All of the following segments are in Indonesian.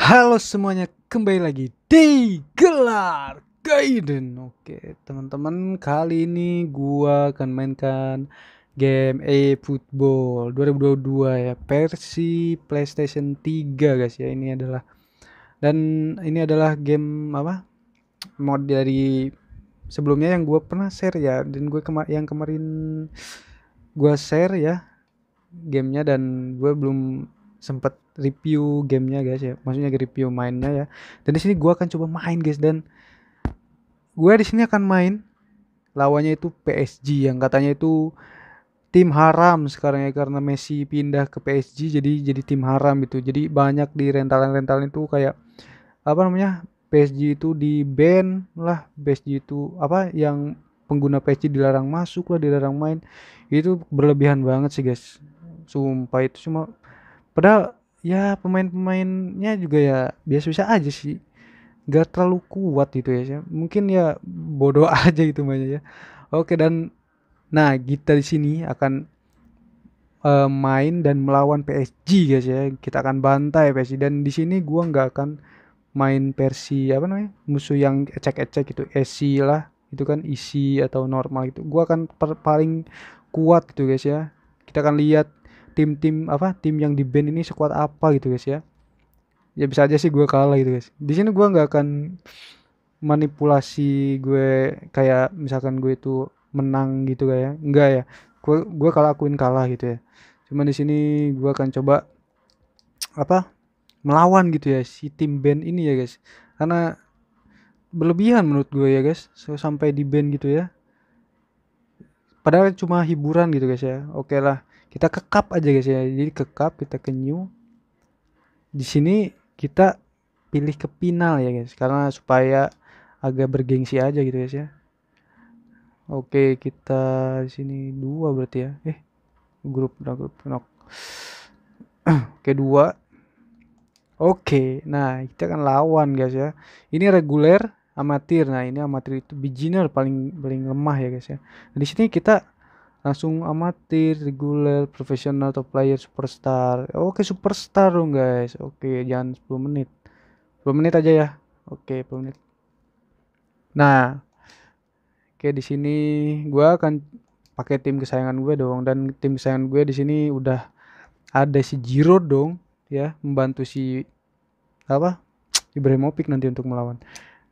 Halo semuanya, kembali lagi di Gelar Gaiden. Oke, teman-teman, kali ini gua akan mainkan game E Football 2022 ya, versi PlayStation 3 guys ya. Ini adalah dan ini adalah game apa? mod dari sebelumnya yang gua pernah share ya dan gue kema yang kemarin gua share ya gamenya dan gue belum sempet review gamenya guys ya maksudnya review mainnya ya dan di sini gue akan coba main guys dan gue di sini akan main lawannya itu PSG yang katanya itu tim haram sekarang ya karena Messi pindah ke PSG jadi jadi tim haram itu jadi banyak di rentalan-rentalan itu kayak apa namanya PSG itu di ban lah PSG itu apa yang pengguna PSG dilarang masuk lah dilarang main itu berlebihan banget sih guys sumpah itu cuma padahal ya pemain-pemainnya juga ya biasa-biasa aja sih Gak terlalu kuat gitu ya mungkin ya bodoh aja gitu banyak ya oke dan nah kita di sini akan uh, main dan melawan PSG guys ya kita akan bantai PSG dan di sini gua nggak akan main versi apa namanya musuh yang ecek-ecek gitu esi lah itu kan isi atau normal itu gua akan paling kuat gitu guys ya kita akan lihat tim-tim apa tim yang di band ini sekuat apa gitu guys ya ya bisa aja sih gue kalah gitu guys di sini gue nggak akan manipulasi gue kayak misalkan gue itu menang gitu kayak enggak ya gue gue kalah akuin kalah gitu ya cuman di sini gue akan coba apa melawan gitu ya si tim band ini ya guys karena berlebihan menurut gue ya guys so, sampai di band gitu ya padahal cuma hiburan gitu guys ya oke okay lah kita kekap aja guys ya jadi kekap kita ke new di sini kita pilih ke final ya guys karena supaya agak bergengsi aja gitu guys ya oke kita di sini dua berarti ya eh grup nah grup knock oke dua oke nah kita akan lawan guys ya ini reguler amatir nah ini amatir itu beginner paling paling lemah ya guys ya nah, di sini kita langsung amatir, reguler, profesional, top player, superstar. Oke, superstar dong guys. Oke, jangan 10 menit. 10 menit aja ya. Oke, 10 menit. Nah, oke di sini gue akan pakai tim kesayangan gue dong dan tim kesayangan gue di sini udah ada si Jiro dong ya membantu si apa Ibrahimovic nanti untuk melawan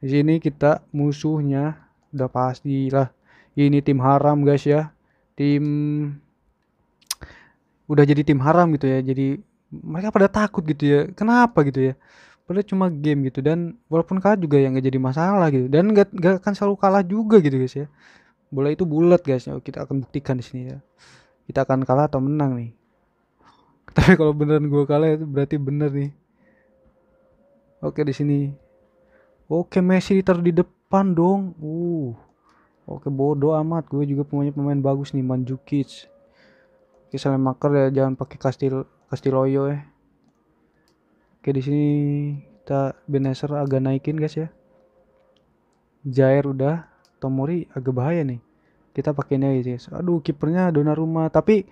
di sini kita musuhnya udah pasti lah ini tim haram guys ya tim udah jadi tim haram gitu ya jadi mereka pada takut gitu ya kenapa gitu ya padahal cuma game gitu dan walaupun kalah juga yang gak jadi masalah gitu dan gak, gak akan selalu kalah juga gitu guys ya bola itu bulat guys ya kita akan buktikan di sini ya kita akan kalah atau menang nih tapi kalau beneran gue kalah itu berarti bener nih oke di sini oke Messi ditaruh di depan dong uh Oke bodoh amat gue juga punya pemain bagus nih Manjukic. Oke Salemaker ya jangan pakai Kastil loyo ya. Oke di sini kita Benacer agak naikin guys ya. Jair udah, Tomori agak bahaya nih. Kita pakainya aja. Guys. Aduh kipernya Donnarumma tapi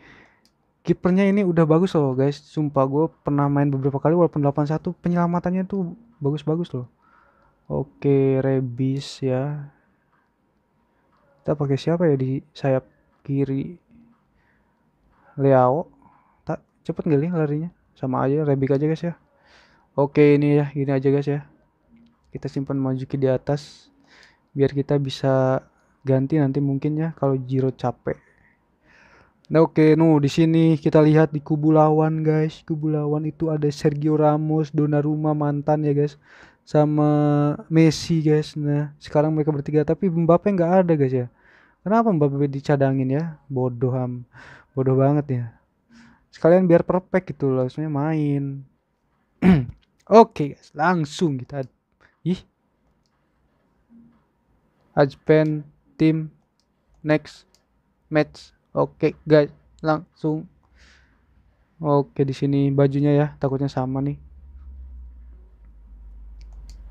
kipernya ini udah bagus loh guys. Sumpah gue pernah main beberapa kali walaupun 81 penyelamatannya tuh bagus-bagus loh. Oke, Rebis ya kita pakai siapa ya di sayap kiri Leo tak cepet gak nih larinya sama aja rebik aja guys ya oke ini ya ini aja guys ya kita simpan majuki di atas biar kita bisa ganti nanti mungkin ya kalau Jiro capek Nah, oke, okay, nu di sini kita lihat di kubu lawan, guys. Kubu lawan itu ada Sergio Ramos, Donnarumma mantan ya, guys. Sama Messi, guys. Nah, sekarang mereka bertiga tapi Mbappe nggak ada, guys ya. Kenapa Mbak Bebe dicadangin ya? Bodoh ham. Bodoh banget ya. Sekalian biar perfect gitu loh, Maksudnya main. Oke, okay, guys, langsung kita ih Ajpen tim next match. Oke, okay, guys, langsung. Oke, okay, di sini bajunya ya, takutnya sama nih.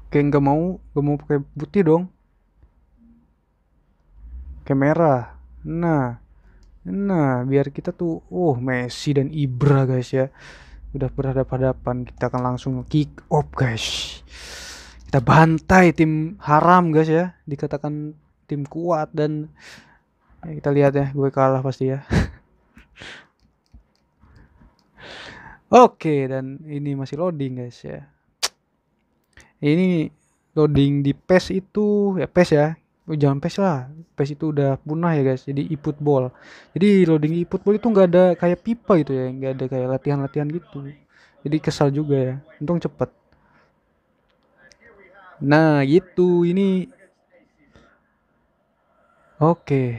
Oke, nggak mau, nggak mau pakai putih dong kamera. Nah, nah biar kita tuh, oh, Messi dan Ibra guys ya, udah berhadapan-hadapan kita akan langsung kick off guys. Kita bantai tim haram guys ya, dikatakan tim kuat dan ya, kita lihat ya, gue kalah pasti ya. Oke, dan ini masih loading guys ya. Ini loading di PES itu ya PES ya jangan PES lah PES itu udah punah ya guys jadi e-football jadi loading e-football itu nggak ada kayak pipa gitu ya nggak ada kayak latihan-latihan gitu jadi kesal juga ya untung cepet nah gitu ini oke okay.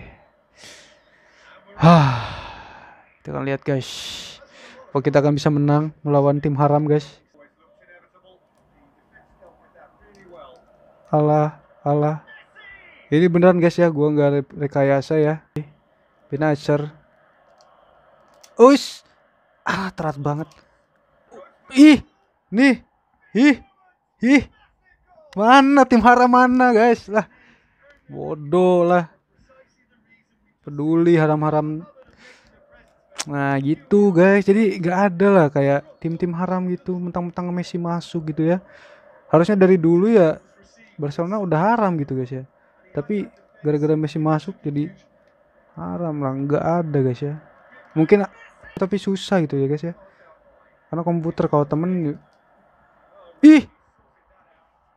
hah kita akan lihat guys apa kita akan bisa menang melawan tim haram guys Allah Allah ini beneran guys ya gua nggak rekayasa ya pinacer us, ah terat banget ih nih ih ih mana tim haram mana guys lah bodoh lah peduli haram-haram nah gitu guys jadi gak ada lah kayak tim-tim haram gitu mentang-mentang Messi masuk gitu ya harusnya dari dulu ya Barcelona udah haram gitu guys ya tapi gara-gara Messi masuk jadi haram lah nggak ada guys ya mungkin tapi susah gitu ya guys ya karena komputer kalau temen ya. ih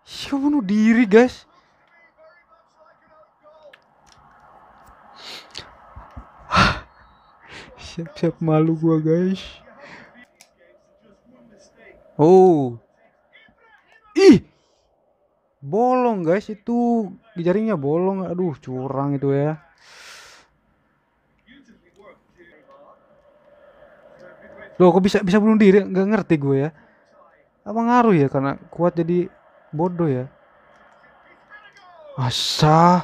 siapa bunuh diri guys siap-siap malu gua guys oh ih bolong guys itu jaringnya bolong aduh curang itu ya loh kok bisa bisa bunuh diri nggak ngerti gue ya apa ngaruh ya karena kuat jadi bodoh ya asa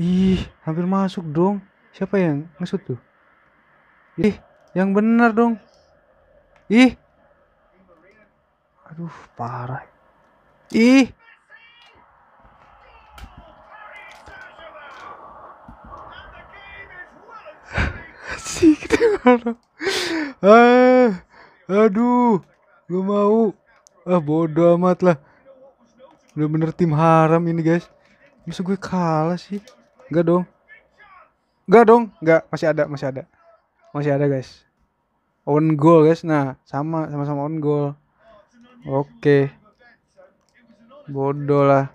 ih hampir masuk dong siapa yang ngesut tuh ih yang benar dong ih aduh parah ih sih ah aduh gue mau ah bodoh amat lah udah bener tim haram ini guys masa gue kalah sih enggak dong enggak dong enggak masih ada masih ada masih ada guys on goal guys nah sama sama-sama own goal oke bodoh lah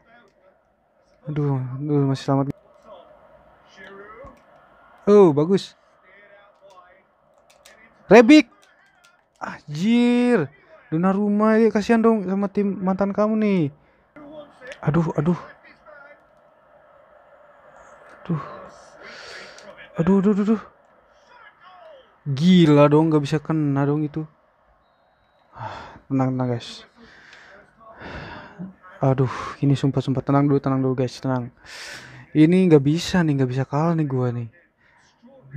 aduh aduh masih selamat oh bagus Rebic. Anjir. rumah ya kasihan dong sama tim mantan kamu nih. Aduh, aduh. Aduh. Aduh, aduh, aduh. aduh. Gila dong gak bisa kena dong itu. Ah, tenang, tenang guys. Aduh, ini sumpah sumpah tenang dulu, tenang dulu guys, tenang. Ini nggak bisa nih, nggak bisa kalah nih gua nih.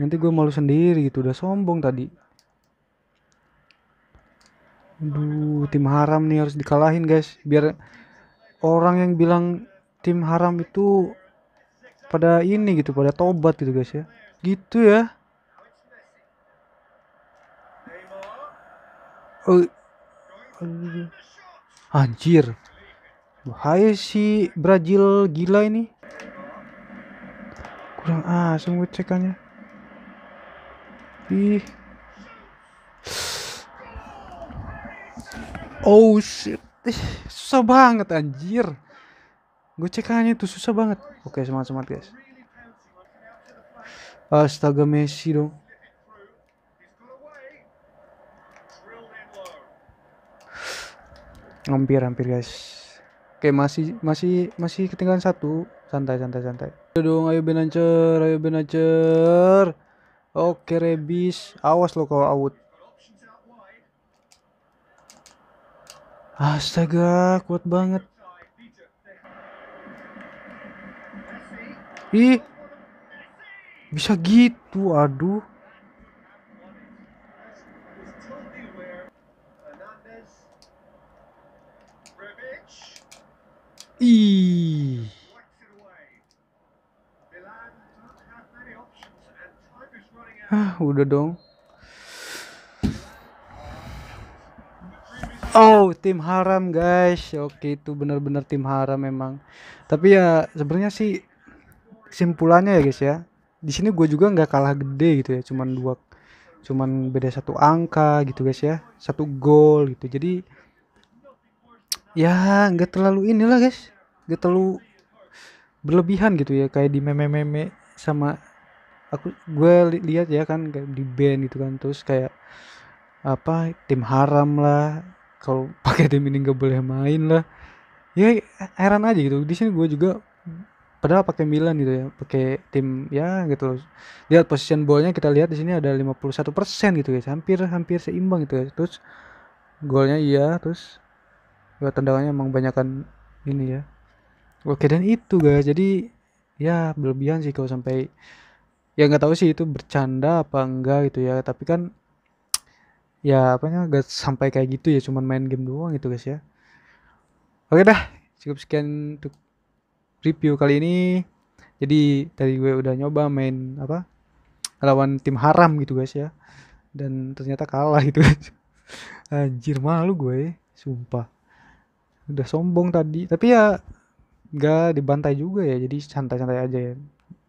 Nanti gua malu sendiri gitu, udah sombong tadi. Duh, tim haram nih harus dikalahin guys biar orang yang bilang tim haram itu pada ini gitu, pada tobat gitu guys ya. Gitu ya. Oh. Anjir. Bahaya si Brazil gila ini. Kurang asing ah, cekannya. Ih. Oh shit. Susah banget anjir. Gue cek aja itu susah banget. Oke, semangat-semangat guys. Astaga Messi dong. Hampir hampir guys. Oke, masih masih masih ketinggalan satu. Santai santai santai. Dong, ayo Benancer, ayo Benancer. Oke, Rebis. Awas lo kalau out. Astaga, kuat banget. Ih. Bisa gitu, aduh. Ih. Ah, udah dong. Oh, tim haram guys. Oke, itu benar-benar tim haram memang. Tapi ya sebenarnya sih simpulannya ya guys ya. Di sini gue juga nggak kalah gede gitu ya, cuman dua cuman beda satu angka gitu guys ya. Satu gol gitu. Jadi ya nggak terlalu inilah guys. Nggak terlalu berlebihan gitu ya kayak di meme-meme sama aku gue lihat ya kan kayak di band gitu kan terus kayak apa tim haram lah kalau pakai tim ini nggak boleh main lah ya heran aja gitu di sini gue juga padahal pakai Milan gitu ya pakai tim ya gitu loh. lihat position bolanya kita lihat di sini ada 51% gitu ya hampir hampir seimbang gitu ya terus golnya iya terus gue ya, tendangannya emang kan ini ya oke dan itu guys jadi ya berlebihan sih kalau sampai ya nggak tahu sih itu bercanda apa enggak gitu ya tapi kan ya apanya gak sampai kayak gitu ya cuman main game doang gitu guys ya oke dah cukup sekian untuk review kali ini jadi dari gue udah nyoba main apa lawan tim haram gitu guys ya dan ternyata kalah gitu guys anjir malu gue sumpah udah sombong tadi tapi ya gak dibantai juga ya jadi santai-santai aja ya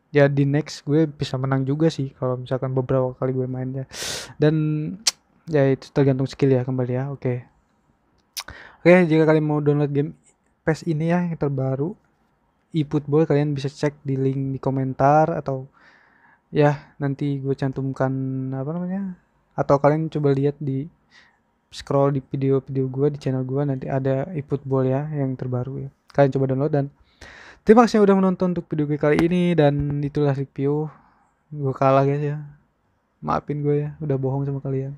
ya di next gue bisa menang juga sih kalau misalkan beberapa kali gue main ya dan ya itu tergantung skill ya kembali ya oke okay. oke okay, jika kalian mau download game PES ini ya yang terbaru eFootball kalian bisa cek di link di komentar atau ya nanti gue cantumkan apa namanya atau kalian coba lihat di scroll di video-video gue di channel gue nanti ada eFootball ya yang terbaru ya kalian coba download dan Terima kasih udah menonton untuk video gue kali ini dan itulah review gue kalah guys ya. Maafin gue ya, udah bohong sama kalian.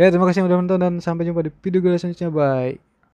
Ya, terima kasih yang udah menonton dan sampai jumpa di video gue selanjutnya. Bye.